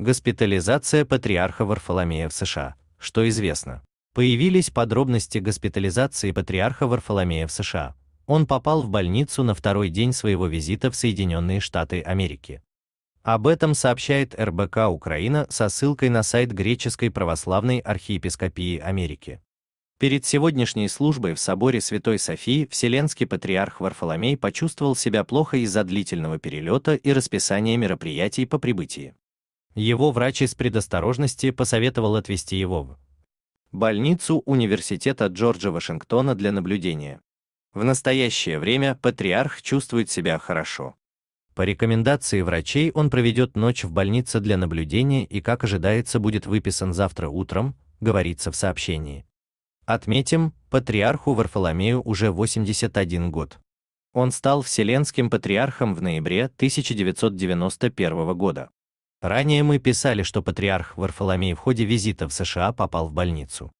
Госпитализация патриарха Варфоломея в США. Что известно? Появились подробности госпитализации патриарха Варфоломея в США. Он попал в больницу на второй день своего визита в Соединенные Штаты Америки. Об этом сообщает РБК Украина со ссылкой на сайт Греческой православной архиепископии Америки. Перед сегодняшней службой в соборе Святой Софии Вселенский патриарх Варфоломей почувствовал себя плохо из-за длительного перелета и расписания мероприятий по прибытии. Его врач из предосторожности посоветовал отвезти его в больницу университета Джорджа Вашингтона для наблюдения. В настоящее время патриарх чувствует себя хорошо. По рекомендации врачей он проведет ночь в больнице для наблюдения и, как ожидается, будет выписан завтра утром, говорится в сообщении. Отметим, патриарху Варфоломею уже 81 год. Он стал Вселенским патриархом в ноябре 1991 года. Ранее мы писали, что патриарх Варфоломей в ходе визита в США попал в больницу.